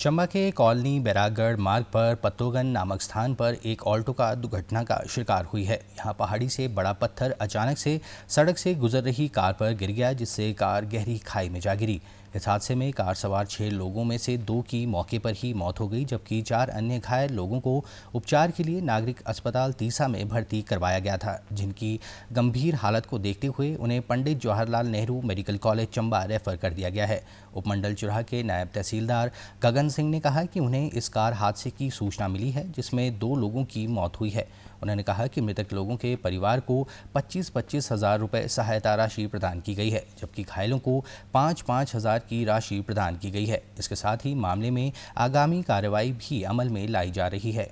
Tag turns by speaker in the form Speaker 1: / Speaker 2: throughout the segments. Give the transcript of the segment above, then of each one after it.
Speaker 1: चंबा के कॉलोनी बैरागढ़ मार्ग पर पत्तोगन नामक स्थान पर एक ऑल्टो का दुर्घटना का शिकार हुई है यहां पहाड़ी से बड़ा पत्थर अचानक से सड़क से गुजर रही कार पर गिर गया जिससे कार गहरी खाई में जा गिरी इस हादसे में कार सवार छह लोगों में से दो की मौके पर ही मौत हो गई जबकि चार अन्य घायल लोगों को उपचार के लिए नागरिक अस्पताल तीसा में भर्ती करवाया गया था जिनकी गंभीर हालत को देखते हुए उन्हें Pandit Jawaharlal Nehru medical college Chamba refer कर दिया गया है उपमंडल चुराह के नायब तहसीलदार गगन करण सिंह ने कहा कि उन्हें इस कार हादसे की सूचना मिली है जिसमें दो लोगों की मौत हुई है उन्होंने कहा कि मृतक लोगों के परिवार को 25 पच्चीस हज़ार रुपये सहायता राशि प्रदान की गई है जबकि घायलों को पाँच पाँच हज़ार की राशि प्रदान की गई है इसके साथ ही मामले में आगामी कार्रवाई भी अमल में लाई जा रही है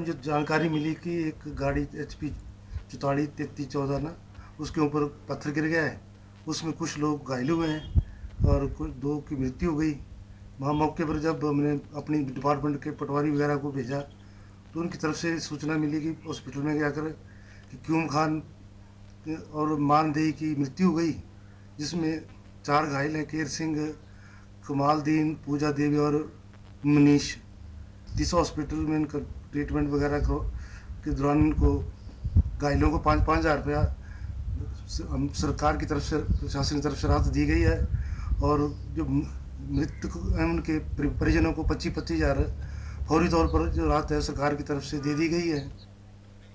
Speaker 2: मुझे जानकारी मिली कि एक गाड़ी एच पी चौतालीस तैतीस चौदह ना उसके ऊपर पत्थर गिर गया है उसमें कुछ लोग घायल हुए हैं और कुछ दो की मृत्यु हो गई वहाँ मौके पर जब हमने अपनी डिपार्टमेंट के पटवारी वगैरह को भेजा तो उनकी तरफ से सूचना मिली कि हॉस्पिटल में जाकर कि क्यूम खान और मानदेही की मृत्यु हो गई जिसमें चार घायल हैं केर सिंह दीन पूजा देवी और मनीष जिस हॉस्पिटल में इनका ट्रीटमेंट वगैरह के दौरान इनको घायलों को पाँच पाँच हज़ार रुपया हम सरकार की तरफ से प्रशासन की तरफ से राहत दी गई है और जो मृतक हैं उनके परिजनों को पच्चीस पच्चीस हज़ार फौरी तौर पर जो राहत है सरकार की तरफ से दे दी गई है